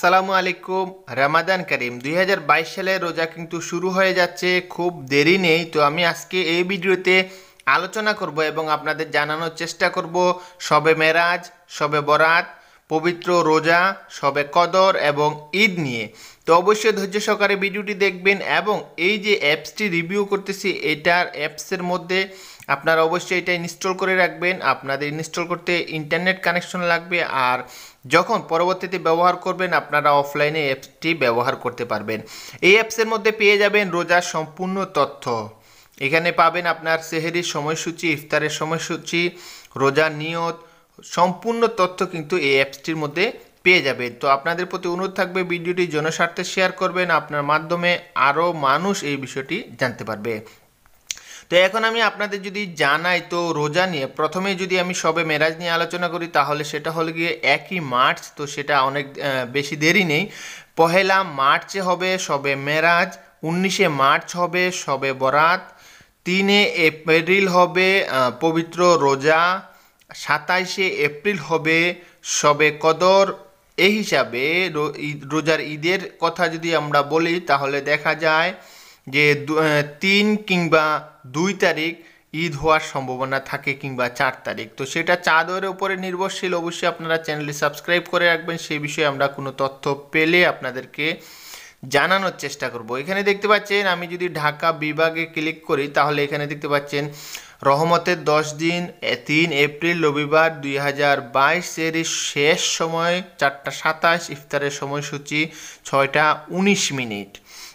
আসসালামু আলাইকুম রামাদান করিম দুই সালে রোজা কিন্তু শুরু হয়ে যাচ্ছে খুব দেরি নেই তো আমি আজকে এই ভিডিওতে আলোচনা করব এবং আপনাদের জানানোর চেষ্টা করব সবে মেরাজ সবে বরাত পবিত্র রোজা সবে কদর এবং ঈদ নিয়ে তো অবশ্যই ধৈর্য সহকারে ভিডিওটি দেখবেন এবং এই যে অ্যাপসটি রিভিউ করতেছি এটার অ্যাপসের মধ্যে আপনারা অবশ্যই এটা ইনস্টল করে রাখবেন আপনাদের ইনস্টল করতে ইন্টারনেট কানেকশন লাগবে আর যখন পরবর্তীতে ব্যবহার করবেন আপনারা অফলাইনে অ্যাপসটি ব্যবহার করতে পারবেন এই অ্যাপসের মধ্যে পেয়ে যাবেন রোজার সম্পূর্ণ তথ্য এখানে পাবেন আপনার সেহেরির সময়সূচি ইফতারের সময়সূচি রোজা নিয়ত সম্পূর্ণ তথ্য কিন্তু এই অ্যাপসটির মধ্যে পেয়ে যাবেন তো আপনাদের প্রতি অনুরোধ থাকবে ভিডিওটি জনস্বার্থে শেয়ার করবেন আপনার মাধ্যমে আরও মানুষ এই বিষয়টি জানতে পারবে তো এখন আমি আপনাদের যদি জানাই তো রোজা নিয়ে প্রথমেই যদি আমি সবে মেরাজ নিয়ে আলোচনা করি তাহলে সেটা হলো গিয়ে একই মার্চ তো সেটা অনেক বেশি দেরি নেই পহেলা মার্চে হবে সবে মেরাজ উনিশে মার্চ হবে সবে বরাত তিনে এপ্রিল হবে পবিত্র রোজা সাতাইশে এপ্রিল হবে সবে কদর এই হিসাবে রোজার ঈদের কথা যদি আমরা বলি তাহলে দেখা যায় যে তিন কিংবা দুই তারিখ ঈদ হওয়ার সম্ভাবনা থাকে কিংবা চার তারিখ তো সেটা চাঁদের উপরে নির্ভরশীল অবশ্যই আপনারা চ্যানেলটি সাবস্ক্রাইব করে রাখবেন সেই বিষয়ে আমরা কোনো তথ্য পেলে আপনাদেরকে জানানোর চেষ্টা করব এখানে দেখতে পাচ্ছেন আমি যদি ঢাকা বিভাগে ক্লিক করি তাহলে এখানে দেখতে পাচ্ছেন রহমতের দশ দিন তিন এপ্রিল রবিবার দুই হাজার বাইশের শেষ সময় চারটা সাতাশ ইফতারের সময়সূচি ছয়টা উনিশ মিনিট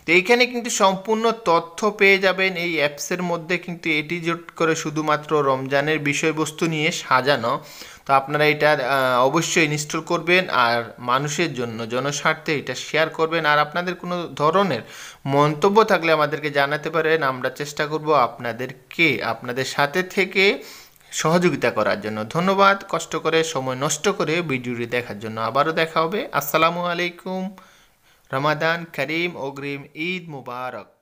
তো এইখানে কিন্তু সম্পূর্ণ তথ্য পেয়ে যাবেন এই অ্যাপসের মধ্যে কিন্তু এটি জোট করে শুধুমাত্র রমজানের বিষয়বস্তু নিয়ে সাজানো তো আপনারা এটা অবশ্যই ইনস্টল করবেন আর মানুষের জন্য জনস্বার্থে এটা শেয়ার করবেন আর আপনাদের কোনো ধরনের মন্তব্য থাকলে আমাদেরকে জানাতে পারেন আমরা চেষ্টা করব আপনাদেরকে আপনাদের সাথে থেকে সহযোগিতা করার জন্য ধন্যবাদ কষ্ট করে সময় নষ্ট করে ভিডিওটি দেখার জন্য আবারও দেখা হবে আসসালামু আলাইকুম رمضان کریم اوگریم عید مبارک